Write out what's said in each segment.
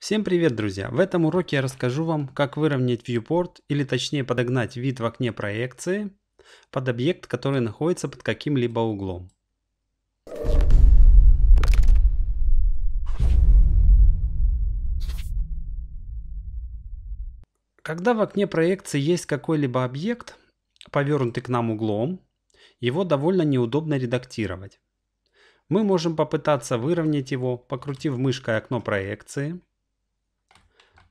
Всем привет, друзья! В этом уроке я расскажу вам, как выровнять viewport, или точнее подогнать вид в окне проекции под объект, который находится под каким-либо углом. Когда в окне проекции есть какой-либо объект, повернутый к нам углом, его довольно неудобно редактировать. Мы можем попытаться выровнять его, покрутив мышкой окно проекции –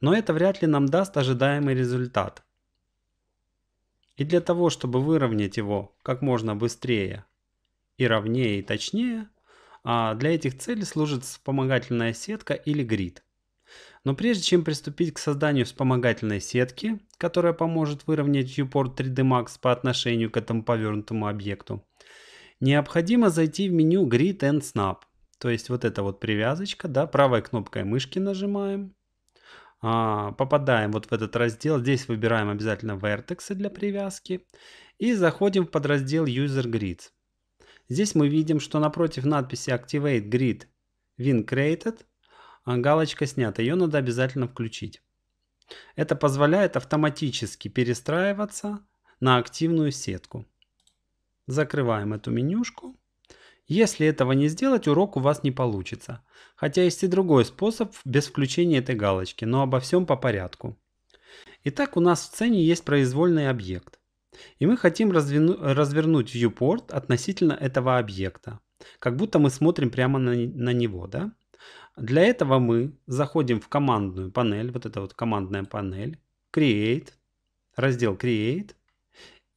но это вряд ли нам даст ожидаемый результат. И для того, чтобы выровнять его как можно быстрее и ровнее и точнее, а, для этих целей служит вспомогательная сетка или грид. Но прежде чем приступить к созданию вспомогательной сетки, которая поможет выровнять viewport 3D Max по отношению к этому повернутому объекту, необходимо зайти в меню Grid and Snap. То есть вот эта вот привязочка, да, правой кнопкой мышки нажимаем. А, попадаем вот в этот раздел. Здесь выбираем обязательно вертексы для привязки. И заходим в подраздел User Grid. Здесь мы видим, что напротив надписи Activate Grid Win Created а, галочка снята. Ее надо обязательно включить. Это позволяет автоматически перестраиваться на активную сетку. Закрываем эту менюшку. Если этого не сделать, урок у вас не получится. Хотя есть и другой способ без включения этой галочки, но обо всем по порядку. Итак, у нас в сцене есть произвольный объект. И мы хотим развину, развернуть viewport относительно этого объекта. Как будто мы смотрим прямо на, на него. Да? Для этого мы заходим в командную панель, вот эта вот командная панель, Create, раздел Create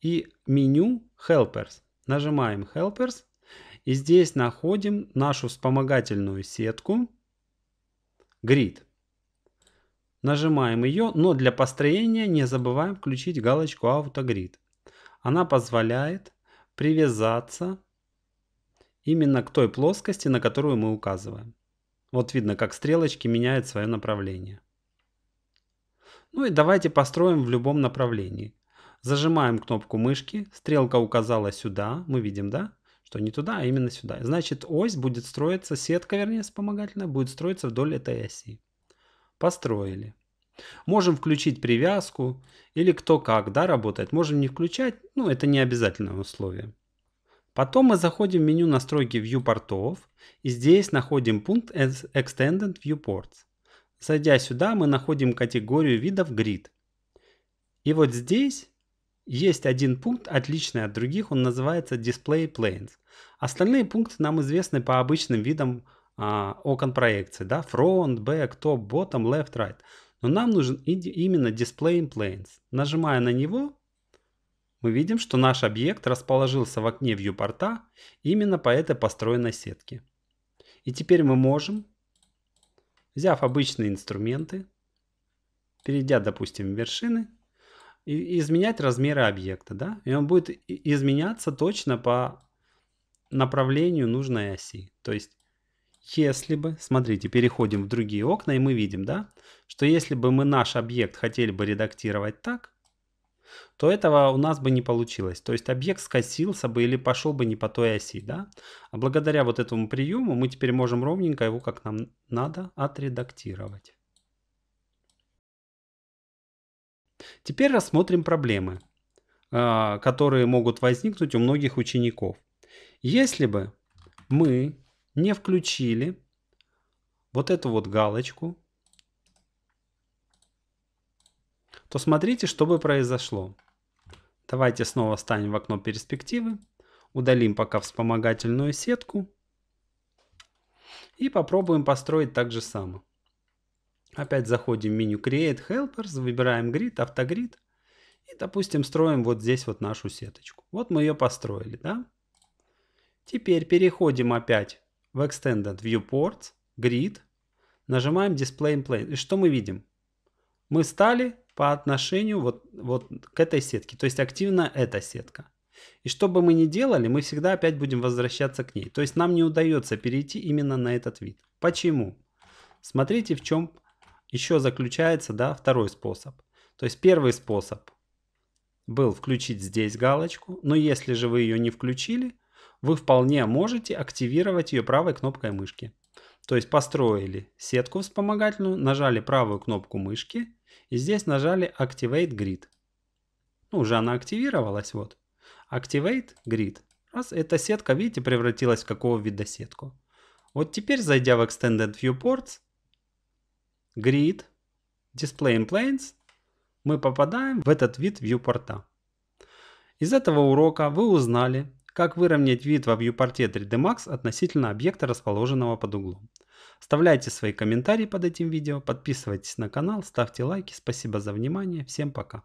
и меню Helpers. Нажимаем Helpers и здесь находим нашу вспомогательную сетку Grid. Нажимаем ее, но для построения не забываем включить галочку Autogrid. Она позволяет привязаться именно к той плоскости, на которую мы указываем. Вот видно, как стрелочки меняют свое направление. Ну и давайте построим в любом направлении. Зажимаем кнопку мышки, стрелка указала сюда, мы видим, да? что не туда, а именно сюда. Значит, ось будет строиться, сетка, вернее, вспомогательная, будет строиться вдоль этой оси. Построили. Можем включить привязку или кто как, да, работает. Можем не включать, ну, это не обязательное условие. Потом мы заходим в меню настройки вьюпортов и здесь находим пункт Extended Viewports. Зайдя сюда, мы находим категорию видов Grid. И вот здесь есть один пункт, отличный от других, он называется Display Planes. Остальные пункты нам известны по обычным видам а, окон проекции, да, front, back, top, bottom, left, right. Но нам нужен именно Display Planes. Нажимая на него, мы видим, что наш объект расположился в окне вьюпорта именно по этой построенной сетке. И теперь мы можем, взяв обычные инструменты, перейдя, допустим, в вершины, и изменять размеры объекта, да? И он будет изменяться точно по направлению нужной оси. То есть, если бы, смотрите, переходим в другие окна, и мы видим, да, что если бы мы наш объект хотели бы редактировать так, то этого у нас бы не получилось. То есть объект скосился бы или пошел бы не по той оси, да? А благодаря вот этому приему мы теперь можем ровненько его, как нам надо, отредактировать. Теперь рассмотрим проблемы, а, которые могут возникнуть у многих учеников. Если бы мы не включили вот эту вот галочку, то смотрите, что бы произошло. Давайте снова встанем в окно перспективы, удалим пока вспомогательную сетку и попробуем построить так же самое. Опять заходим в меню Create Helpers, выбираем Grid, Автогрид. И, допустим, строим вот здесь вот нашу сеточку. Вот мы ее построили, да? Теперь переходим опять в Extended Viewport, Grid. нажимаем Display Plane. И что мы видим? Мы стали по отношению вот, вот к этой сетке. То есть активно эта сетка. И что бы мы ни делали, мы всегда опять будем возвращаться к ней. То есть нам не удается перейти именно на этот вид. Почему? Смотрите, в чем еще заключается да, второй способ. То есть первый способ был включить здесь галочку, но если же вы ее не включили, вы вполне можете активировать ее правой кнопкой мышки. То есть построили сетку вспомогательную, нажали правую кнопку мышки и здесь нажали Activate Grid. Ну, уже она активировалась, вот. Activate Grid. Раз эта сетка, видите, превратилась в какого вида сетку. Вот теперь, зайдя в Extended Viewports, grid, display in planes, мы попадаем в этот вид вьюпорта. Из этого урока вы узнали, как выровнять вид во вьюпорте 3D Max относительно объекта, расположенного под углом. Оставляйте свои комментарии под этим видео, подписывайтесь на канал, ставьте лайки. Спасибо за внимание. Всем пока.